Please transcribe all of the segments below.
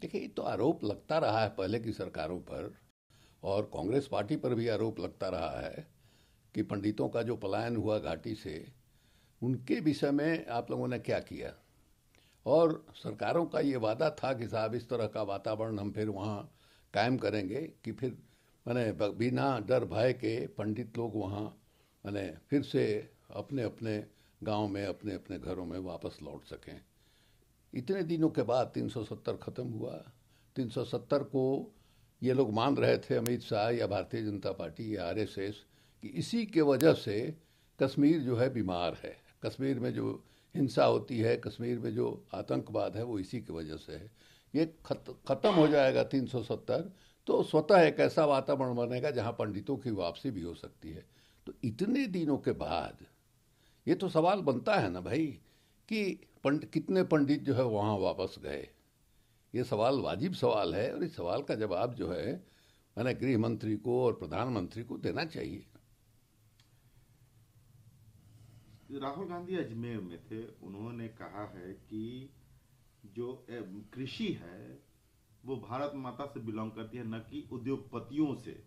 देखिए ये तो आरोप लगता रहा है पहले की सरकारों पर और कांग्रेस पार्टी पर भी आरोप लगता रहा है कि पंडितों का जो पलायन हुआ घाटी से उनके विषय में आप लोगों ने क्या किया और सरकारों का ये वादा था कि साहब इस तरह का वातावरण हम फिर वहाँ कायम करेंगे कि फिर मैंने बिना डर भय के पंडित लोग वहाँ मैंने फिर से अपने अपने गांव में अपने अपने घरों में वापस लौट सकें इतने दिनों के बाद 370 खत्म हुआ 370 को ये लोग मान रहे थे अमित शाह या भारतीय जनता पार्टी या आर कि इसी के वजह से कश्मीर जो है बीमार है कश्मीर में जो हिंसा होती है कश्मीर में जो आतंकवाद है वो इसी की वजह से है ये ख़त्म हो जाएगा 370 तो स्वतः एक ऐसा वातावरण बनेगा जहाँ पंडितों की वापसी भी हो सकती है तो इतने दिनों के बाद ये तो सवाल बनता है ना भाई कि पंड कितने पंडित जो है वहाँ वापस गए ये सवाल वाजिब सवाल है और इस सवाल का जवाब जो है मैंने गृह मंत्री को और प्रधानमंत्री को देना चाहिए राहुल गांधी अजमेर में थे उन्होंने कहा है कि जो कृषि है वो भारत माता से बिलोंग करती है न कि उद्योगपतियों से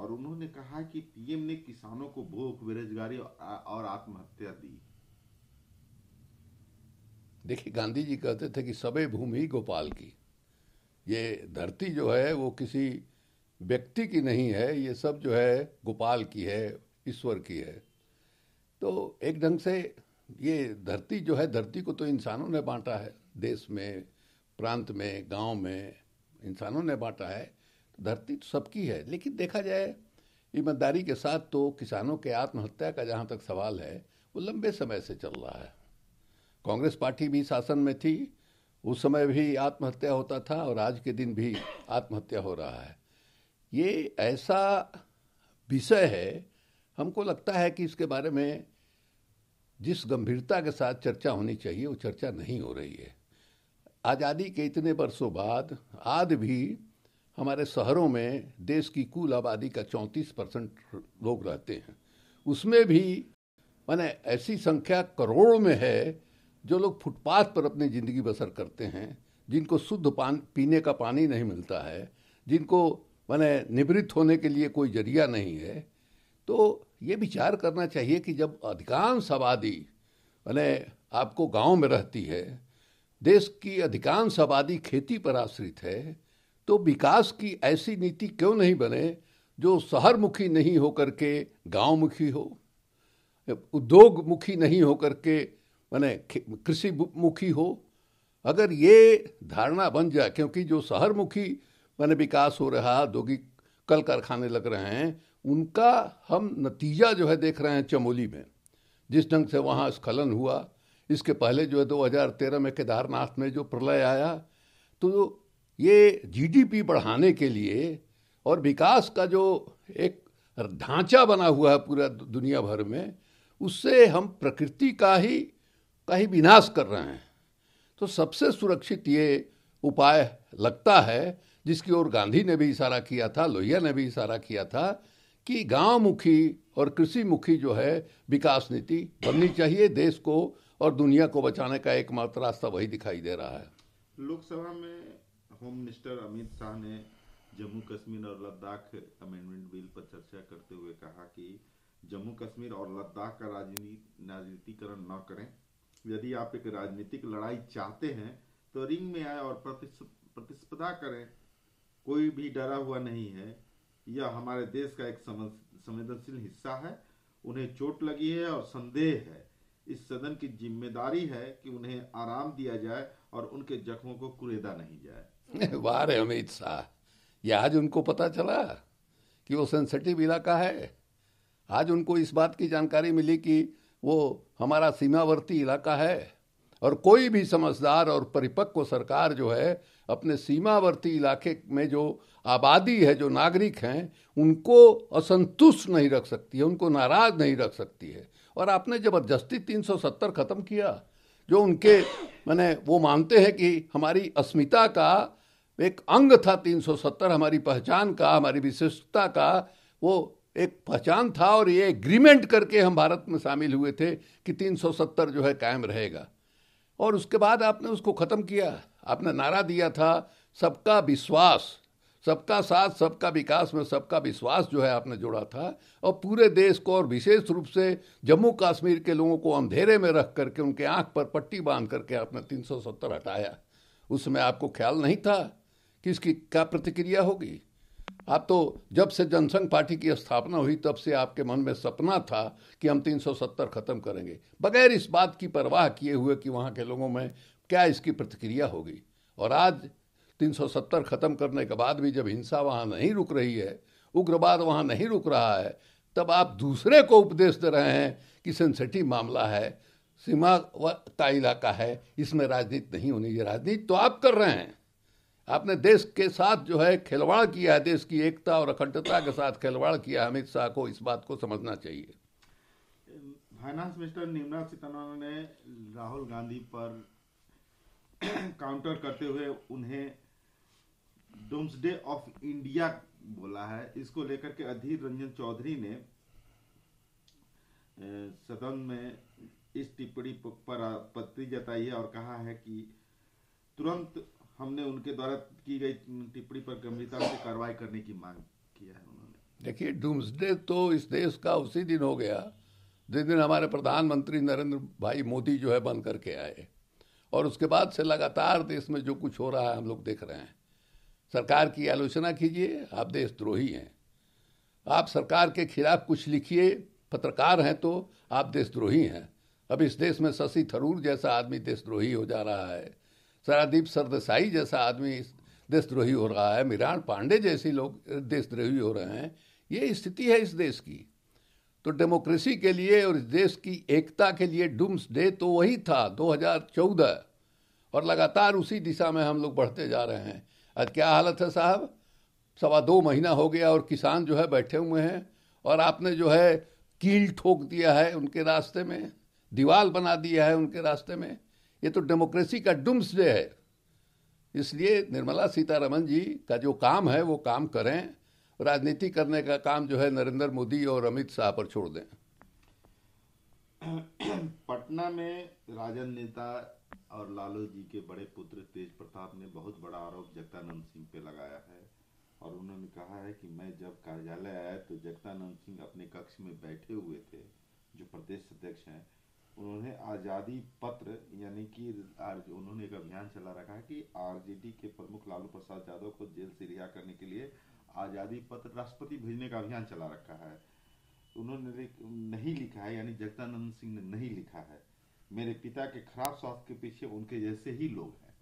और उन्होंने कहा कि पीएम ने किसानों को भूख बेरोजगारी और आत्महत्या दी देखिए गांधी जी कहते थे कि सबे भूमि गोपाल की ये धरती जो है वो किसी व्यक्ति की नहीं है ये सब जो है गोपाल की है ईश्वर की है तो एक ढंग से ये धरती जो है धरती को तो इंसानों ने बांटा है देश में प्रांत में गांव में इंसानों ने बांटा है तो धरती तो सबकी है लेकिन देखा जाए ईमानदारी के साथ तो किसानों के आत्महत्या का जहाँ तक सवाल है वो लंबे समय से चल रहा है कांग्रेस पार्टी भी शासन में थी उस समय भी आत्महत्या होता था और आज के दिन भी आत्महत्या हो रहा है ये ऐसा विषय है हमको लगता है कि इसके बारे में जिस गंभीरता के साथ चर्चा होनी चाहिए वो चर्चा नहीं हो रही है आज़ादी के इतने वर्षों बाद आज भी हमारे शहरों में देश की कुल आबादी का 34 परसेंट लोग रहते हैं उसमें भी मैंने ऐसी संख्या करोड़ में है जो लोग फुटपाथ पर अपनी ज़िंदगी बसर करते हैं जिनको शुद्ध पान पीने का पानी नहीं मिलता है जिनको मैंने निवृत्त होने के लिए कोई जरिया नहीं है तो ये विचार करना चाहिए कि जब अधिकांश आबादी मैंने आपको गांव में रहती है देश की अधिकांश आबादी खेती पर आश्रित है तो विकास की ऐसी नीति क्यों नहीं बने जो शहर मुखी नहीं होकर के गाँव मुखी हो उद्योग मुखी नहीं होकर के मैंने कृषि मुखी हो अगर ये धारणा बन जाए क्योंकि जो शहर मुखी मैंने विकास हो रहा दोगी कल कारखाने लग रहे हैं उनका हम नतीजा जो है देख रहे हैं चमोली में जिस ढंग से वहाँ स्खलन हुआ इसके पहले जो है 2013 में केदारनाथ में जो प्रलय आया तो ये जीडीपी बढ़ाने के लिए और विकास का जो एक ढांचा बना हुआ है पूरा दुनिया भर में उससे हम प्रकृति का ही का ही विनाश कर रहे हैं तो सबसे सुरक्षित ये उपाय लगता है जिसकी ओर गांधी ने भी इशारा किया था लोहिया ने भी इशारा किया था कि गांव मुखी और कृषि मुखी जो है विकास नीति बननी चाहिए देश को और दुनिया को बचाने का एकमात्र रास्ता वही दिखाई दे रहा है लोकसभा में होम मिनिस्टर अमित शाह ने जम्मू कश्मीर और लद्दाख अमेंडमेंट बिल पर चर्चा करते हुए कहा कि जम्मू कश्मीर और लद्दाख का राजनीतिकरण न करें यदि आप एक राजनीतिक लड़ाई चाहते हैं तो रिंग में आए और प्रतिस्पर्धा करें कोई भी डरा हुआ नहीं है यह हमारे देश का एक संवेदनशील हिस्सा है उन्हें चोट लगी है और संदेह है इस सदन की जिम्मेदारी है कि उन्हें आराम दिया जाए और उनके जख्मों को कुरेदा नहीं जाए वाह रे अमित शाह यह आज उनको पता चला कि वो सेंसिटिव इलाका है आज उनको इस बात की जानकारी मिली कि वो हमारा सीमावर्ती इलाका है और कोई भी समझदार और परिपक्व सरकार जो है अपने सीमावर्ती इलाके में जो आबादी है जो नागरिक हैं उनको असंतुष्ट नहीं रख सकती है उनको नाराज नहीं रख सकती है और आपने ज़बरदस्ती 370 ख़त्म किया जो उनके मैंने वो मानते हैं कि हमारी अस्मिता का एक अंग था 370 हमारी पहचान का हमारी विशिष्टता का वो एक पहचान था और ये एग्रीमेंट करके हम भारत में शामिल हुए थे कि 370 जो है कायम रहेगा और उसके बाद आपने उसको ख़त्म किया आपने नारा दिया था सबका विश्वास सबका साथ सबका विकास में सबका विश्वास जो है आपने जोड़ा था और पूरे देश को और विशेष रूप से जम्मू कश्मीर के लोगों को अंधेरे में रख करके उनके आंख पर पट्टी बांध करके आपने 370 हटाया उस समय आपको ख्याल नहीं था कि इसकी क्या प्रतिक्रिया होगी आप तो जब से जनसंघ पार्टी की स्थापना हुई तब से आपके मन में सपना था कि हम 370 खत्म करेंगे बगैर इस बात की परवाह किए हुए कि वहाँ के लोगों में क्या इसकी प्रतिक्रिया होगी और आज 370 खत्म करने के बाद भी जब हिंसा वहाँ नहीं रुक रही है उग्रवाद वहाँ नहीं रुक रहा है तब आप दूसरे को उपदेश दे रहे हैं कि सेंसिटिव मामला है सीमा का इलाका है इसमें राजनीति नहीं होनी चाहिए राजनीति तो आप कर रहे हैं आपने देश के साथ जो है खिलवाड़ किया है देश की एकता और अखंडता के साथ खिलवाड़ किया अमित शाह को इस बात को समझना चाहिए फाइनेंस मिनिस्टर निर्मला सीतारमण ने राहुल गांधी पर काउंटर करते हुए उन्हें डोम्सडे ऑफ इंडिया बोला है इसको लेकर के अधीर रंजन चौधरी ने सदन में इस टिप्पणी पर आपत्ति जताई है और कहा है कि तुरंत हमने उनके द्वारा की गई टिप्पणी पर गंभीरता से कार्रवाई करने की मांग किया है उन्होंने देखिए डूम्सडे तो इस देश का उसी दिन हो गया जिस दिन हमारे प्रधानमंत्री नरेंद्र भाई मोदी जो है बन करके आए और उसके बाद से लगातार देश में जो कुछ हो रहा है हम लोग देख रहे हैं सरकार की आलोचना कीजिए आप देशद्रोही हैं आप सरकार के खिलाफ कुछ लिखिए पत्रकार हैं तो आप देशद्रोही हैं अब इस देश में शशि थरूर जैसा आदमी देशद्रोही हो जा रहा है सरादीप सरदेसाई जैसा आदमी देशद्रोही हो रहा है मीरान पांडे जैसे लोग देशद्रोही हो रहे हैं ये स्थिति है इस देश की तो डेमोक्रेसी के लिए और इस देश की एकता के लिए डूम्स डे तो वही था 2014 और लगातार उसी दिशा में हम लोग बढ़ते जा रहे हैं आज क्या हालत है साहब सवा दो महीना हो गया और किसान जो है बैठे हुए हैं और आपने जो है कील ठोक दिया है उनके रास्ते में दीवाल बना दिया है उनके रास्ते में ये तो डेमोक्रेसी का डे है इसलिए निर्मला सीतारमन जी का जो काम है वो काम करें राजनीति करने का काम जो है नरेंद्र मोदी और अमित शाह पर छोड़ दें पटना में राजन नेता और लालू जी के बड़े पुत्र तेज प्रताप ने बहुत बड़ा आरोप जगदानंद सिंह पे लगाया है और उन्होंने कहा है कि मैं जब कार्यालय आया तो जगदानंद सिंह अपने कक्ष में बैठे हुए थे जो प्रदेश अध्यक्ष हैं उन्होंने आज़ादी पत्र यानी कि उन्होंने एक अभियान चला रखा है कि आरजेडी के प्रमुख लालू प्रसाद यादव को जेल से रिहा करने के लिए आज़ादी पत्र राष्ट्रपति भेजने का अभियान चला रखा है उन्होंने नहीं लिखा है यानी जगदानंद सिंह ने नहीं लिखा है मेरे पिता के खराब स्वास्थ्य के पीछे उनके जैसे ही लोग हैं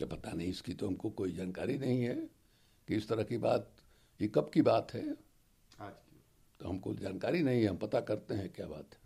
तो पता नहीं इसकी तो हमको कोई जानकारी नहीं है कि इस तरह की बात ये कब की बात है आज की तो हमको जानकारी नहीं है हम पता करते हैं क्या बात है